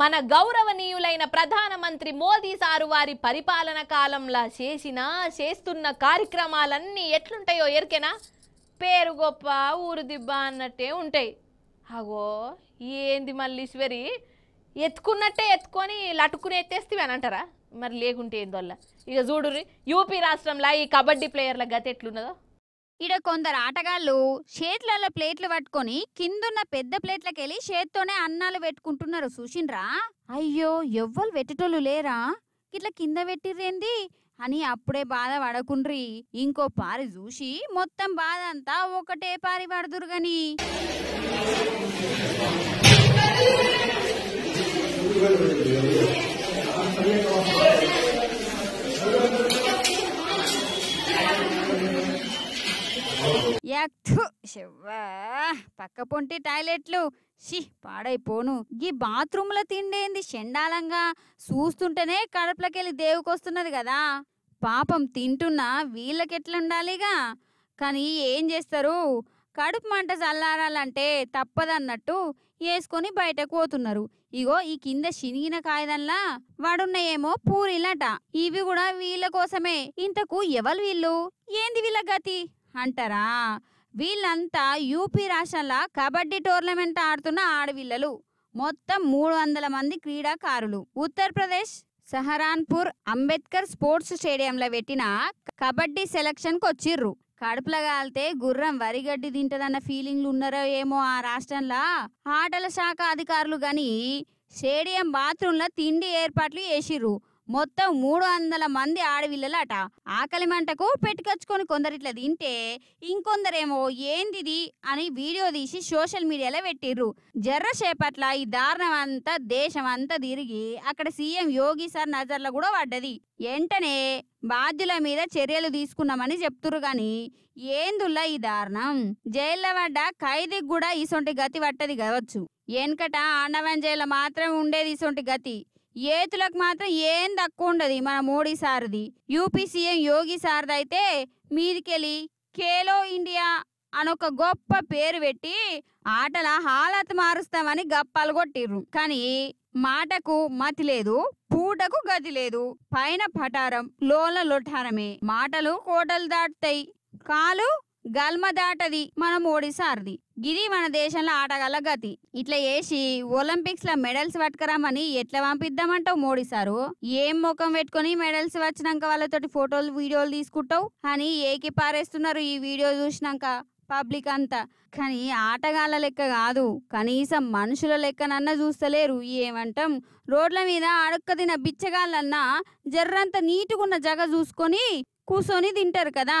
మన గౌరవనీయులైన ప్రధానమంత్రి మోదీ సారు వారి పరిపాలన కాలంలా చేసిన చేస్తున్న కార్యక్రమాలన్నీ ఎట్లుంటాయో ఎరికేనా పేరు గొప్ప ఊరు దిబ్బ అన్నట్టే ఉంటాయి అగో ఏంది మల్లీశ్వరి ఎత్తుకున్నట్టే ఎత్తుకొని లటుకుని ఎత్తేస్తే అని అంటారా మరి లేకుంటే ఏందోళ్ళ ఇక చూడు యూపీ రాష్ట్రంలో ఈ కబడ్డీ ప్లేయర్ల గతి ఎట్లున్నదో ఇడ కొందరు ఆటగాళ్ళు చేతులలో ప్లేట్లు పట్టుకొని కిందున్న పెద్ద ప్లేట్లకెళ్ళి చేత్తోనే అన్నాలు పెట్టుకుంటున్నారు చూసిండ్రా అయ్యో ఎవ్వరు పెట్టేటోళ్ళు లేరా ఇట్లా కింద పెట్టిర్రేంది అని అప్పుడే బాధ పడకుండ్రి ఇంకో పారి చూసి మొత్తం బాధ అంతా ఒకటే పారి పడదురు గని Thank you. పక్క పొంటి టాయిలెట్లు షి పాడైపోను గీ బాత్రూంలో తిండేంది చెండాలంగా చూస్తుంటేనే కడుపులకెళ్ళి దేవుకొస్తున్నది కదా పాపం తింటున్నా వీళ్ళకెట్లుండాలిగా కానీ ఏం చేస్తారు కడుపు మంట చల్లారాలంటే తప్పదన్నట్టు వేసుకొని బయటకు పోతున్నారు ఇగో ఈ కింద శినిగిన కాయదల్లా వాడున్నాయేమో పూరిలట ఇవి కూడా వీళ్ళ కోసమే ఇంతకు ఎవరు వీళ్ళు ఏంది వీళ్ళ గతి అంటారా వీళ్ళంతా యూపీ రాష్ట్రంలో కబడ్డీ టోర్నమెంట్ ఆడుతున్న ఆడవిల్లలు మొత్తం మూడు వందల మంది క్రీడాకారులు ఉత్తరప్రదేశ్ సహరాన్పూర్ అంబేద్కర్ స్పోర్ట్స్ స్టేడియంలో పెట్టిన కబడ్డీ సెలక్షన్కి వచ్చిర్రు కడుపులో కాలితే గుర్రం వరిగడ్డి తింటదన్న ఫీలింగ్లు ఉన్నారో ఏమో ఆ రాష్ట్రంలో ఆటల శాఖ అధికారులు గాని స్టేడియం బాత్రూంలో తిండి ఏర్పాట్లు చేసిర్రు మొత్తం మూడు వందల మంది ఆడవిల్లలట ఆకలి మంటకు పెట్టుకొచ్చుకొని ఇట్లా తింటే ఇంకొందరేమో ఏందిది అని వీడియో తీసి సోషల్ మీడియాలో పెట్టిర్రు జర్రసేపట్ల ఈ దారుణం అంతా దేశం అంతా తిరిగి అక్కడ సీఎం యోగి సార్ నజర్లో కూడా పడ్డది వెంటనే బాధ్యుల మీద చర్యలు తీసుకున్నామని చెప్తురు గాని ఏందుల్లా ఈ దారుణం జైల్లో పడ్డ ఖైదీకి కూడా ఇసొంటి గతి పట్టది కావచ్చు వెనకట ఆండవన్ జైల్లో మాత్రమే ఉండేది ఇసొంటి గతి ఏతులకు మాత్రం ఏం తక్కువ ఉండదు మన మోడీ సార్ది యూపీ సీఎం యోగి సార్ది అయితే మీదికెళ్ళి ఖేలో ఇండియా అనొక గొప్ప పేరు పెట్టి ఆటల హాలత్ మారుస్తామని గప్పాలు కొట్టిర్రు కానీ మాటకు మతి లేదు పూటకు గతి లేదు పైన పటారం లోన లొఠారమే మాటలు కోటలు దాటుతాయి కాలు గల్మదాటది మన మనం సార్ది గిది మన దేశంలో ఆటగల గతి ఇట్లా వేసి ఒలింపిక్స్ లో మెడల్స్ పట్టుకురామని ఎట్లా పంపిద్దామంటావు మోడీ సారు ఏం ముఖం పెట్టుకుని మెడల్స్ వచ్చినాక వాళ్ళతోటి ఫోటోలు వీడియోలు తీసుకుంటావు అని ఏకి పారేస్తున్నారు ఈ వీడియో చూసినాక పబ్లిక్ అంతా కానీ ఆటగాళ్ళ లెక్క కాదు కనీసం మనుషుల లెక్కనన్నా చూస్తలేరు ఏమంటాం రోడ్ల మీద అడక్క తిన బిచ్చగాళ్ళన్నా జర్రంత నీటుకున్న జగ చూసుకొని కూర్చొని తింటారు కదా